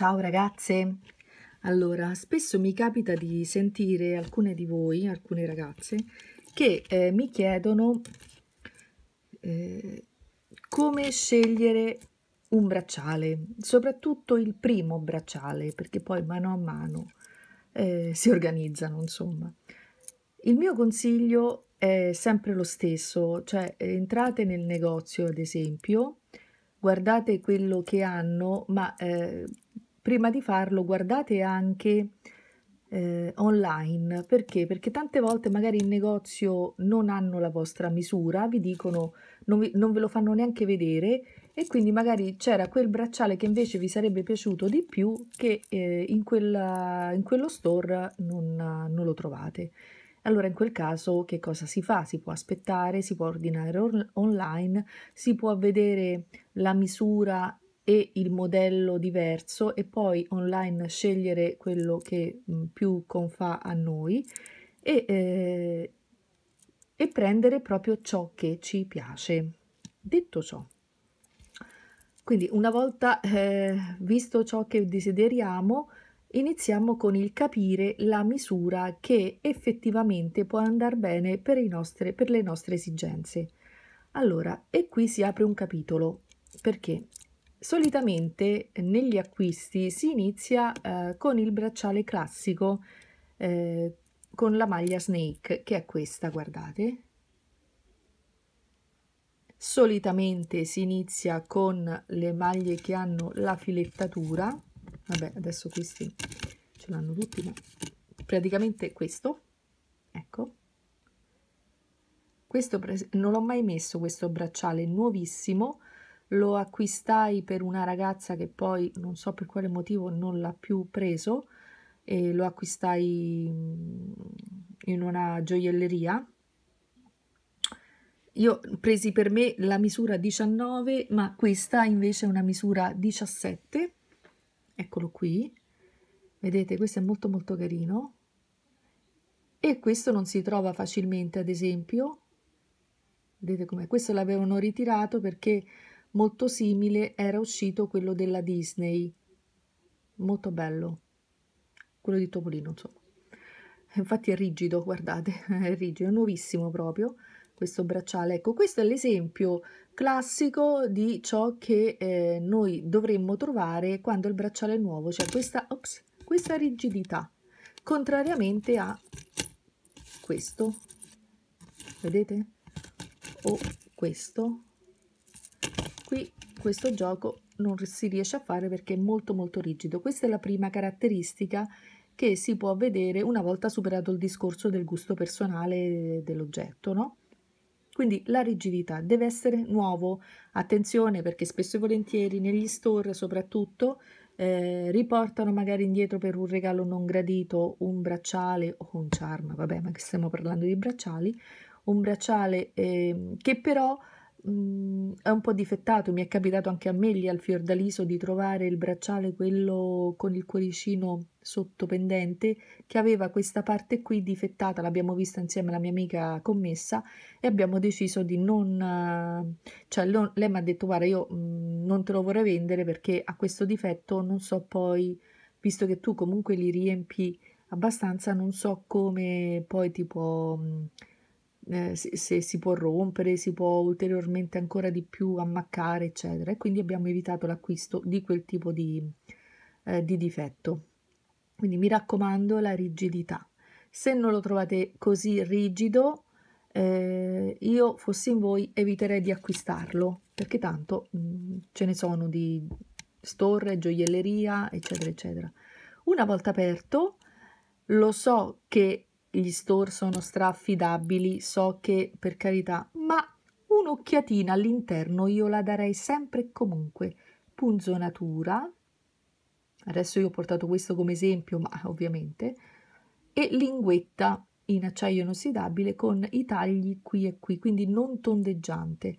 Ciao ragazze! Allora, spesso mi capita di sentire alcune di voi, alcune ragazze, che eh, mi chiedono eh, come scegliere un bracciale, soprattutto il primo bracciale, perché poi mano a mano eh, si organizzano, insomma. Il mio consiglio è sempre lo stesso, cioè entrate nel negozio, ad esempio, guardate quello che hanno, ma eh, prima di farlo guardate anche eh, online perché perché tante volte magari in negozio non hanno la vostra misura vi dicono non, vi, non ve lo fanno neanche vedere e quindi magari c'era quel bracciale che invece vi sarebbe piaciuto di più che eh, in, quella, in quello store non, non lo trovate allora in quel caso che cosa si fa? Si può aspettare, si può ordinare on online, si può vedere la misura e il modello diverso e poi online scegliere quello che mm, più confà a noi e, eh, e prendere proprio ciò che ci piace. Detto ciò, quindi una volta eh, visto ciò che desideriamo, iniziamo con il capire la misura che effettivamente può andare bene per, nostre, per le nostre esigenze. Allora, e qui si apre un capitolo, perché solitamente eh, negli acquisti si inizia eh, con il bracciale classico eh, con la maglia snake che è questa guardate solitamente si inizia con le maglie che hanno la filettatura vabbè adesso questi ce l'hanno tutti ma praticamente questo ecco questo non l'ho mai messo questo bracciale nuovissimo lo acquistai per una ragazza che poi non so per quale motivo non l'ha più preso e lo acquistai mm, in una gioielleria. Io presi per me la misura 19, ma questa invece è una misura 17. Eccolo qui. Vedete, questo è molto molto carino. E questo non si trova facilmente, ad esempio. Vedete com'è? Questo l'avevano ritirato perché molto simile era uscito quello della Disney. Molto bello. Quello di Topolino, insomma. Infatti è rigido, guardate, è rigido, è nuovissimo proprio questo bracciale. Ecco, questo è l'esempio classico di ciò che eh, noi dovremmo trovare quando il bracciale è nuovo, cioè questa, ops, questa rigidità, contrariamente a questo, vedete? O questo, questo gioco non si riesce a fare perché è molto molto rigido. Questa è la prima caratteristica che si può vedere una volta superato il discorso del gusto personale dell'oggetto, no? Quindi la rigidità deve essere nuovo, attenzione perché spesso e volentieri negli store soprattutto eh, riportano magari indietro per un regalo non gradito un bracciale o un charm, vabbè ma che stiamo parlando di bracciali, un bracciale eh, che però mh, mhmm, è un po' difettato, mi è capitato anche a me lì al Fiordaliso di trovare il bracciale, quello con il cuoricino sottopendente, che aveva questa parte qui difettata, l'abbiamo vista insieme alla mia amica commessa e abbiamo deciso di non... cioè lo, lei mi ha detto guarda io mh, mhmm, non te lo vorrei vendere perché ha questo difetto, non so poi, visto che tu comunque li riempi abbastanza, non so come poi tipo... Mh, mhmm, eh, se, se, si può rompere, si può ulteriormente ancora di più ammaccare, eccetera. E quindi abbiamo evitato l'acquisto di quel tipo di, eh, di difetto. Quindi mi raccomando la rigidità. Se non lo trovate così rigido, eh, io fossi in voi eviterei di acquistarlo perché tanto mh, mm, ce ne sono di store, gioielleria, eccetera, eccetera. Una volta aperto, lo so che gli store sono straaffidabili, so che per carità, ma un'occhiatina all'interno io la darei sempre e comunque. Punzonatura, adesso io ho portato questo come esempio, ma ovviamente, e linguetta in acciaio inossidabile con i tagli qui e qui, quindi non tondeggiante.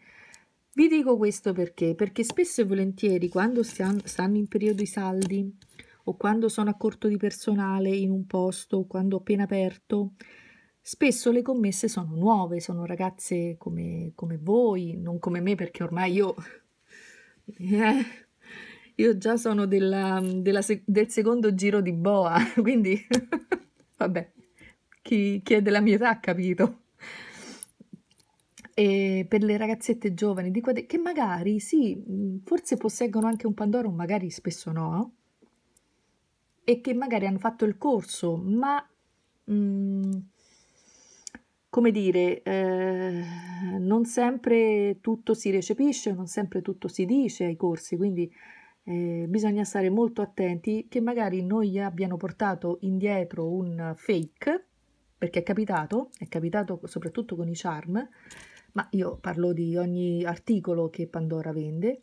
Vi dico questo perché? Perché spesso e volentieri quando stiamo, stanno in periodo i saldi, o quando sono a corto di personale in un posto o quando appena aperto, spesso le commesse sono nuove, sono ragazze come, come voi, non come me perché ormai io... Eh, io già sono della, della, del secondo giro di boa, quindi vabbè, chi, chi, è della mia età ha capito. E per le ragazzette giovani di quadri, che magari sì, forse posseggono anche un Pandoro, magari spesso no, e che magari hanno fatto il corso, ma mh, mm, come dire, eh, non sempre tutto si recepisce, non sempre tutto si dice ai corsi, quindi eh, bisogna stare molto attenti che magari noi abbiano portato indietro un fake, perché è capitato, è capitato soprattutto con i charm, ma io parlo di ogni articolo che Pandora vende,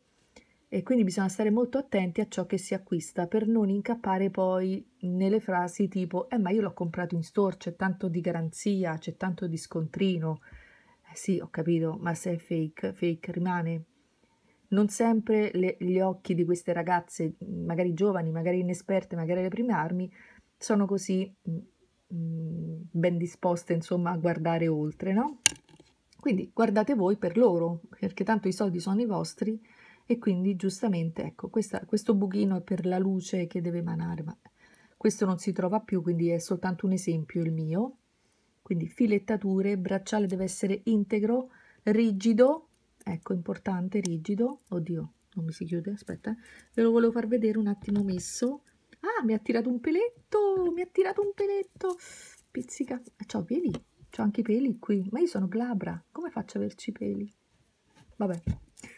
e quindi bisogna stare molto attenti a ciò che si acquista per non incappare poi nelle frasi tipo eh ma io l'ho comprato in store, c'è tanto di garanzia, c'è tanto di scontrino. Eh sì, ho capito, ma se è fake, fake rimane. Non sempre le, gli occhi di queste ragazze, magari giovani, magari inesperte, magari alle prime armi, sono così mh, mm, mm, ben disposte insomma a guardare oltre, no? Quindi guardate voi per loro, perché tanto i soldi sono i vostri e quindi giustamente ecco questa, questo buchino è per la luce che deve emanare ma questo non si trova più quindi è soltanto un esempio il mio quindi filettature bracciale deve essere integro rigido ecco importante rigido oddio non mi si chiude aspetta eh. ve lo volevo far vedere un attimo messo ah mi ha tirato un peletto mi ha tirato un peletto pizzica eh, ciao vedi c'ho anche i peli qui ma io sono glabra come faccio a averci i peli vabbè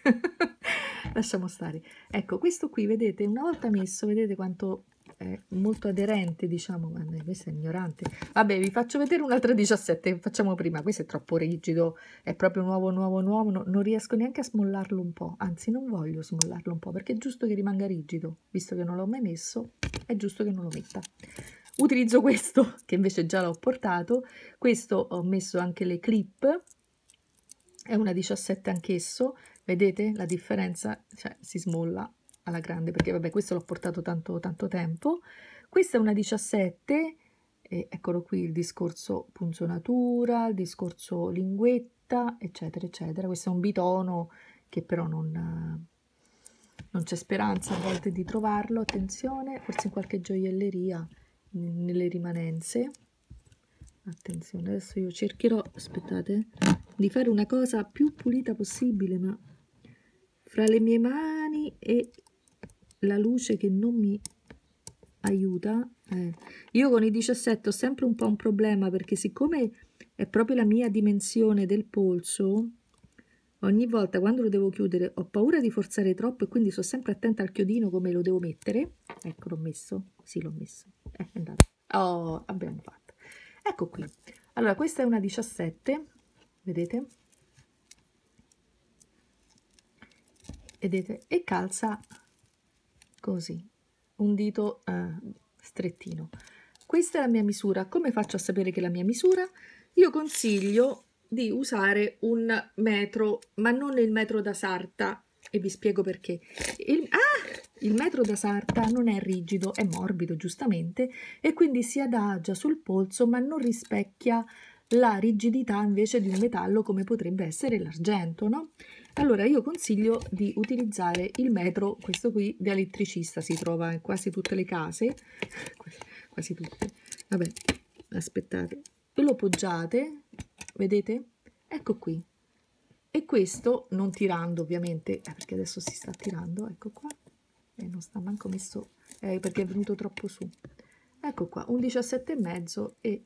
lasciamo stare ecco questo qui vedete una volta messo vedete quanto è molto aderente diciamo ma questo è ignorante vabbè vi faccio vedere un altro 17 facciamo prima questo è troppo rigido è proprio nuovo nuovo nuovo no, non riesco neanche a smollarlo un po anzi non voglio smollarlo un po perché è giusto che rimanga rigido visto che non l'ho mai messo è giusto che non lo metta utilizzo questo che invece già l'ho portato questo ho messo anche le clip è una 17 anch'esso Vedete la differenza? Cioè, si smolla alla grande perché vabbè questo l'ho portato tanto, tanto tempo. Questa è una 17 e eccolo qui il discorso punzonatura, il discorso linguetta, eccetera, eccetera. Questo è un bitono che però non, non c'è speranza a volte di trovarlo, attenzione, forse in qualche gioielleria, nelle rimanenze. Attenzione, adesso io cercherò, aspettate, di fare una cosa più pulita possibile, ma fra le mie mani e la luce che non mi aiuta eh. io con i 17 ho sempre un po' un problema perché siccome è proprio la mia dimensione del polso ogni volta quando lo devo chiudere ho paura di forzare troppo e quindi sono sempre attenta al chiodino come lo devo mettere ecco l'ho messo sì l'ho messo eh, è andato oh abbiamo fatto ecco qui allora questa è una 17 vedete vedete e calza così un dito eh, strettino questa è la mia misura come faccio a sapere che è la mia misura io consiglio di usare un metro ma non il metro da sarta e vi spiego perché il, ah! il metro da sarta non è rigido è morbido giustamente e quindi si adagia sul polso ma non rispecchia la rigidità invece di un metallo come potrebbe essere l'argento, no? Allora io consiglio di utilizzare il metro, questo qui da elettricista si trova in quasi tutte le case, quasi tutte, vabbè, aspettate, ve lo poggiate, vedete? Ecco qui, e questo non tirando ovviamente, eh, perché adesso si sta tirando, ecco qua, e non sta manco messo, eh, perché è venuto troppo su, ecco qua, un 17,5 e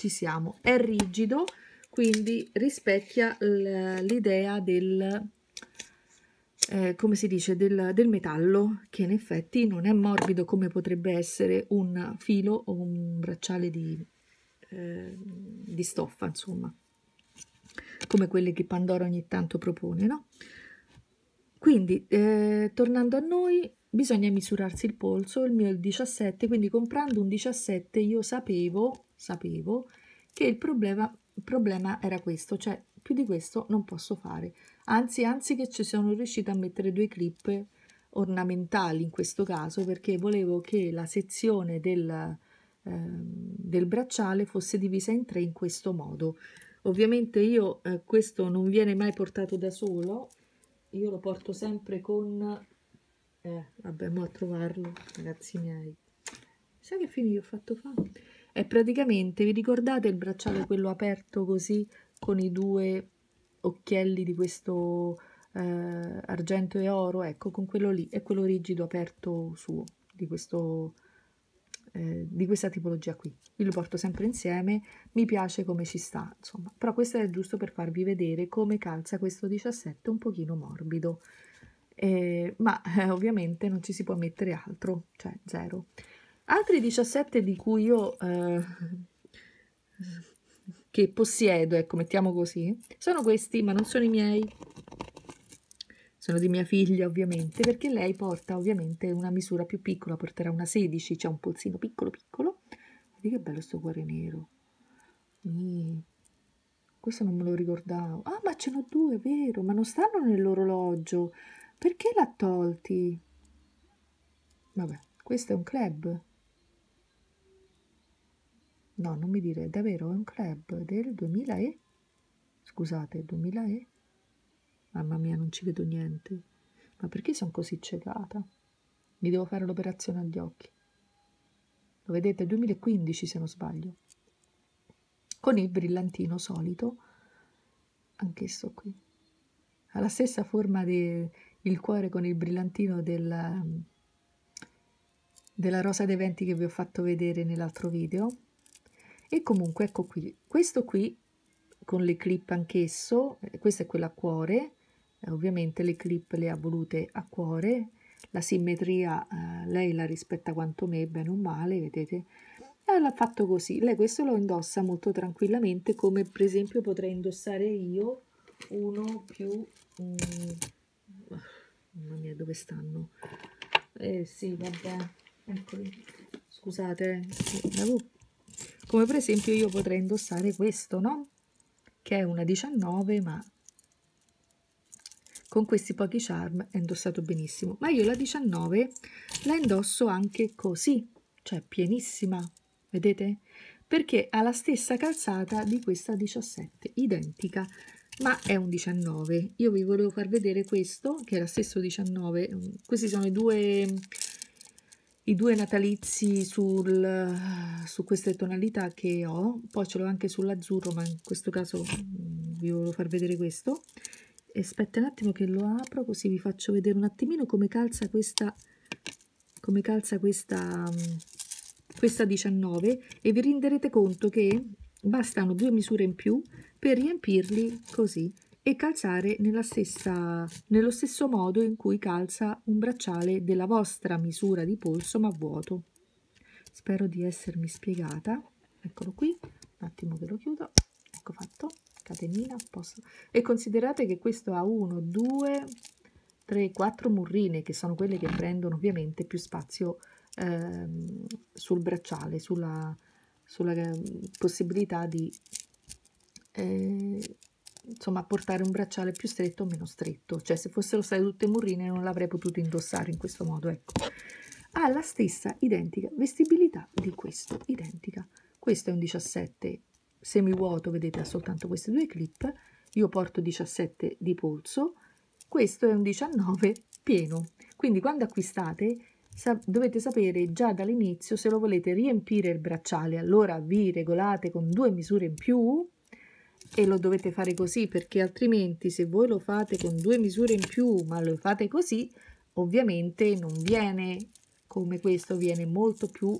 ci siamo è rigido quindi rispecchia l'idea del eh, come si dice del, del, metallo che in effetti non è morbido come potrebbe essere un filo o un bracciale di, eh, di stoffa insomma come quelli che Pandora ogni tanto propone no? quindi eh, tornando a noi bisogna misurarsi il polso il mio è il 17 quindi comprando un 17 io sapevo sapevo che il problema, il problema era questo, cioè più di questo non posso fare. Anzi, anzi che ci sono riuscita a mettere due clip ornamentali in questo caso perché volevo che la sezione del, eh, del bracciale fosse divisa in tre in questo modo. Ovviamente io eh, questo non viene mai portato da solo, io lo porto sempre con... Eh, vabbè, mo a trovarlo, ragazzi miei. Sai che fini ho fatto fa? È praticamente, vi ricordate il bracciale quello aperto così con i due occhielli di questo eh, argento e oro? Ecco, con quello lì, è quello rigido aperto suo, di, questo, eh, di questa tipologia qui. Io lo porto sempre insieme, mi piace come ci sta, insomma. Però questo è giusto per farvi vedere come calza questo 17 un pochino morbido. Eh, ma eh, ovviamente non ci si può mettere altro, cioè zero. Altri 17 di cui io eh, che possiedo, ecco, mettiamo così, sono questi, ma non sono i miei. Sono di mia figlia, ovviamente, perché lei porta ovviamente una misura più piccola, porterà una 16, c'è cioè un polsino piccolo piccolo. Vedi che bello sto cuore nero. Mm. Questo non me lo ricordavo. Ah, ma ce n'ho due, vero, ma non stanno nell'orologio. Perché l'ha tolti? Vabbè, questo è un club. No, non mi dire, davvero è un club del 2000 e... Scusate, 2000 e... Mamma mia, non ci vedo niente. Ma perché sono così ciecata? Mi devo fare l'operazione agli occhi. Lo vedete, 2015 se non sbaglio. Con il brillantino solito, anch'esso qui. Ha la stessa forma del cuore con il brillantino del, della rosa dei venti che vi ho fatto vedere nell'altro video e comunque ecco qui questo qui con le clip anch'esso eh, questa è quella a cuore eh, ovviamente le clip le ha volute a cuore la simmetria eh, lei la rispetta quanto me bene o male vedete eh, l'ha fatto così lei questo lo indossa molto tranquillamente come per esempio potrei indossare io uno più um, mamma mia dove stanno eh sì vabbè eccoli scusate avevo come per esempio io potrei indossare questo no che è una 19 ma con questi pochi charm è indossato benissimo ma io la 19 la indosso anche così cioè pienissima vedete perché ha la stessa calzata di questa 17 identica ma è un 19 io vi volevo far vedere questo che è lo stesso 19 questi sono i due i due natalizi sul, su queste tonalità che ho, poi ce l'ho anche sull'azzurro, ma in questo caso mm, vi volevo far vedere questo. aspetta un attimo che lo apro così vi faccio vedere un attimino come calza questa, come calza questa, mm, questa 19 e vi renderete conto che bastano due misure in più per riempirli così e calzare stessa, nello stesso modo in cui calza un bracciale della vostra misura di polso ma vuoto. Spero di essermi spiegata. Eccolo qui, un attimo che lo chiudo. Ecco fatto, catenina, apposta. E considerate che questo ha 1, 2, 3, 4 murrine, che sono quelle che prendono ovviamente più spazio ehm, sul bracciale, sulla, sulla ehm, possibilità di... Eh, insomma portare un bracciale più stretto o meno stretto cioè se fossero state tutte murrine non l'avrei potuto indossare in questo modo ecco ha la stessa identica vestibilità di questo identica questo è un 17 semivuoto vedete ha soltanto queste due clip io porto 17 di polso questo è un 19 pieno quindi quando acquistate sa dovete sapere già dall'inizio se lo volete riempire il bracciale allora vi regolate con due misure in più e lo dovete fare così perché altrimenti se voi lo fate con due misure in più ma lo fate così ovviamente non viene come questo viene molto più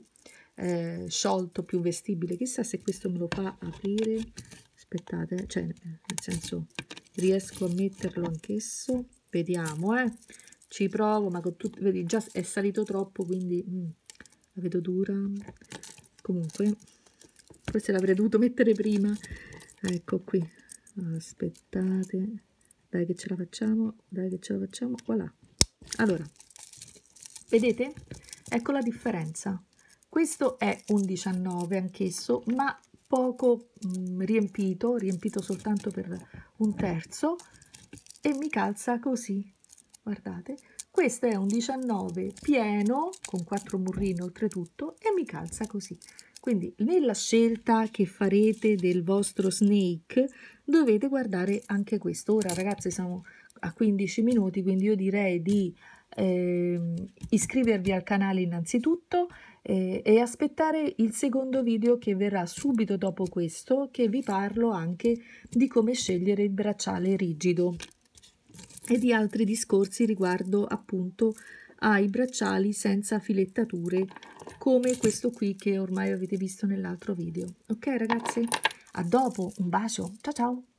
eh, sciolto più vestibile chissà se questo me lo fa aprire aspettate cioè nel senso riesco a metterlo anch'esso vediamo eh ci provo ma con tutto vedi già è salito troppo quindi mm, la vedo dura comunque forse l'avrei dovuto mettere prima ecco qui aspettate dai che ce la facciamo dai che ce la facciamo voilà allora vedete ecco la differenza questo è un 19 anch'esso ma poco mh, mm, riempito riempito soltanto per un terzo e mi calza così guardate questo è un 19 pieno con quattro murrini oltretutto e mi calza così quindi nella scelta che farete del vostro snake dovete guardare anche questo. Ora ragazzi siamo a 15 minuti, quindi io direi di eh, iscrivervi al canale innanzitutto eh, e aspettare il secondo video che verrà subito dopo questo, che vi parlo anche di come scegliere il bracciale rigido e di altri discorsi riguardo appunto ha i bracciali senza filettature come questo qui che ormai avete visto nell'altro video ok ragazzi a dopo un bacio ciao ciao